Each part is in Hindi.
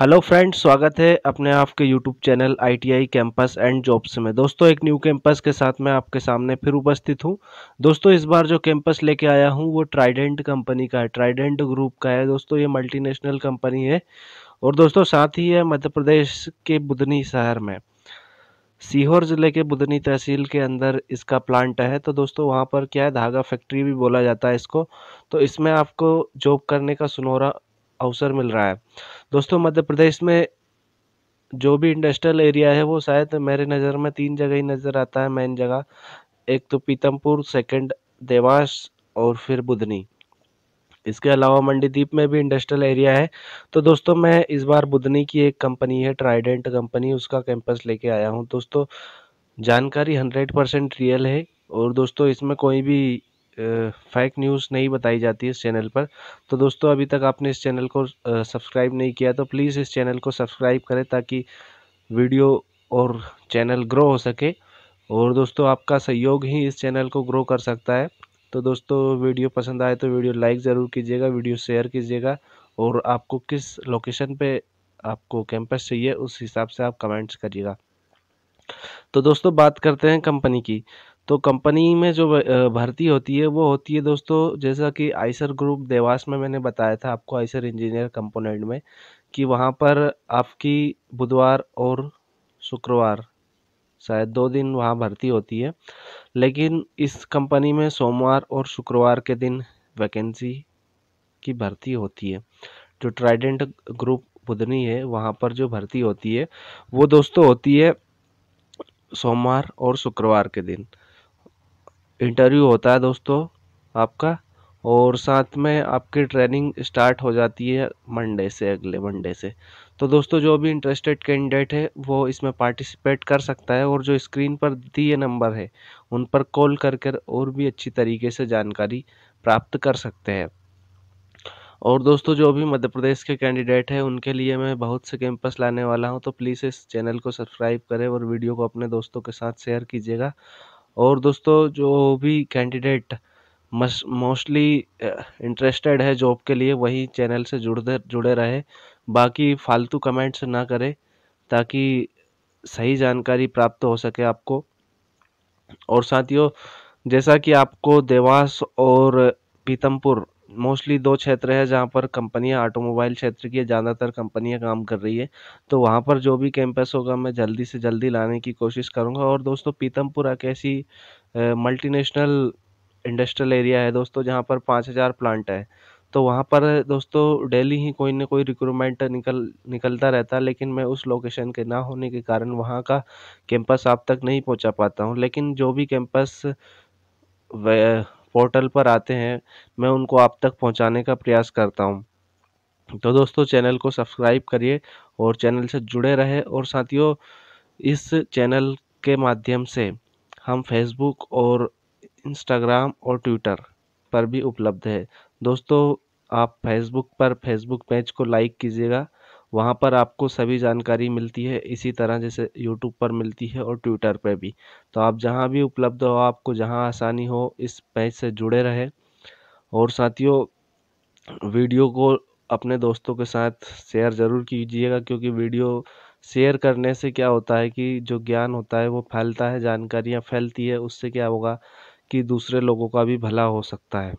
हेलो फ्रेंड्स स्वागत है अपने आपके YouTube channel ITI campus and jobs में दोस्तों एक न्यू कैंपस के साथ मैं आपके सामने फिर उपस्थित हूं दोस्तों इस बार जो कैंपस लेके आया हूं वो ट्राइडेंट कंपनी का है ट्राइडेंट ग्रुप का है दोस्तों ये मल्टीनेशनल कंपनी है और दोस्तों साथ ही है मध्य प्रदेश के बुधनी शहर में सीहोर ज़िले के बुधनी तहसील के अंदर इसका प्लांट है तो दोस्तों वहाँ पर क्या है धागा फैक्ट्री भी बोला जाता है इसको तो इसमें आपको जॉब करने का सुनहरा अवसर मिल रहा है दोस्तों मध्य प्रदेश में जो भी इंडस्ट्रियल एरिया है वो शायद मेरे नज़र में तीन जगह ही नज़र आता है मेन जगह एक तो पीतमपुर सेकंड देवास और फिर बुधनी इसके अलावा मंडीदीप में भी इंडस्ट्रियल एरिया है तो दोस्तों मैं इस बार बुधनी की एक कंपनी है ट्राइडेंट कंपनी उसका कैंपस लेके आया हूँ दोस्तों जानकारी हंड्रेड परसेंट रियल है और दोस्तों इसमें कोई भी फेक न्यूज़ नहीं बताई जाती है इस चैनल पर तो दोस्तों अभी तक आपने इस चैनल को सब्सक्राइब नहीं किया तो प्लीज़ इस चैनल को सब्सक्राइब करें ताकि वीडियो और चैनल ग्रो हो सके और दोस्तों आपका सहयोग ही इस चैनल को ग्रो कर सकता है तो दोस्तों वीडियो पसंद आए तो वीडियो लाइक ज़रूर कीजिएगा वीडियो शेयर कीजिएगा और आपको किस लोकेशन पे आपको कैंपस चाहिए उस हिसाब से आप कमेंट्स करिएगा तो दोस्तों बात करते हैं कंपनी की तो कंपनी में जो भर्ती होती है वो होती है दोस्तों जैसा कि आइसर ग्रुप देवास में मैंने बताया था आपको आइसर इंजीनियर कंपोनेंट में कि वहाँ पर आपकी बुधवार और शुक्रवार शायद दो दिन वहाँ भर्ती होती है लेकिन इस कंपनी में सोमवार और शुक्रवार के दिन वैकेंसी की भर्ती होती है जो ट्राइडेंट ग्रुप बुधनी है वहाँ पर जो भर्ती होती है वो दोस्तों होती है सोमवार और शुक्रवार के दिन इंटरव्यू होता है दोस्तों आपका और साथ में आपकी ट्रेनिंग स्टार्ट हो जाती है मंडे से अगले मंडे से तो दोस्तों जो भी इंटरेस्टेड कैंडिडेट है वो इसमें पार्टिसिपेट कर सकता है और जो स्क्रीन पर दिए नंबर है उन पर कॉल कर कर और भी अच्छी तरीके से जानकारी प्राप्त कर सकते हैं और दोस्तों जो भी मध्य प्रदेश के कैंडिडेट हैं उनके लिए मैं बहुत से कैंपस लाने वाला हूं तो प्लीज़ इस चैनल को सब्सक्राइब करें और वीडियो को अपने दोस्तों के साथ शेयर कीजिएगा और दोस्तों जो भी कैंडिडेट मस मोस्टली इंटरेस्टेड है जॉब के लिए वही चैनल से जुड़े जुड़े रहे बाकी फालतू कमेंट्स ना करें ताकि सही जानकारी प्राप्त हो सके आपको और साथियों जैसा कि आपको देवास और पीतमपुर मोस्टली दो क्षेत्र है जहाँ पर कंपनियाँ ऑटोमोबाइल क्षेत्र की ज़्यादातर कंपनियाँ काम कर रही है तो वहाँ पर जो भी कैंपस होगा मैं जल्दी से जल्दी लाने की कोशिश करूँगा और दोस्तों पीतमपुरा एक ऐसी मल्टीनेशनल इंडस्ट्रियल एरिया है दोस्तों जहाँ पर पाँच हज़ार प्लांट है तो वहाँ पर दोस्तों डेली ही कोई ना कोई रिक्रूटमेंट निकल निकलता रहता है लेकिन मैं उस लोकेशन के ना होने के कारण वहाँ का कैंपस आप तक नहीं पहुँचा पाता हूँ लेकिन जो भी कैंपस पोर्टल पर आते हैं मैं उनको आप तक पहुंचाने का प्रयास करता हूं तो दोस्तों चैनल को सब्सक्राइब करिए और चैनल से जुड़े रहे और साथियों इस चैनल के माध्यम से हम फेसबुक और इंस्टाग्राम और ट्विटर पर भी उपलब्ध है दोस्तों आप फेसबुक पर फेसबुक पेज को लाइक कीजिएगा वहाँ पर आपको सभी जानकारी मिलती है इसी तरह जैसे यूट्यूब पर मिलती है और ट्विटर पर भी तो आप जहाँ भी उपलब्ध हो आपको जहाँ आसानी हो इस पेज से जुड़े रहे और साथियों वीडियो को अपने दोस्तों के साथ शेयर ज़रूर कीजिएगा क्योंकि वीडियो शेयर करने से क्या होता है कि जो ज्ञान होता है वो फैलता है जानकारियाँ फैलती है उससे क्या होगा कि दूसरे लोगों का भी भला हो सकता है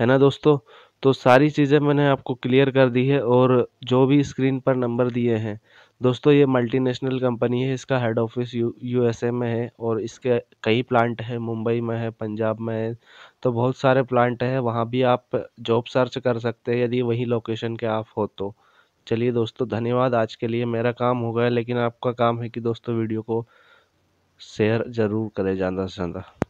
है ना दोस्तों तो सारी चीज़ें मैंने आपको क्लियर कर दी है और जो भी स्क्रीन पर नंबर दिए हैं दोस्तों ये मल्टीनेशनल कंपनी है इसका हेड ऑफिस यू यू में है और इसके कई प्लांट हैं मुंबई में है पंजाब में है तो बहुत सारे प्लांट हैं वहाँ भी आप जॉब सर्च कर सकते हैं यदि वही लोकेशन के आप हो तो चलिए दोस्तों धन्यवाद आज के लिए मेरा काम हो गया लेकिन आपका काम है कि दोस्तों वीडियो को शेयर ज़रूर करें ज़्यादा से ज़्यादा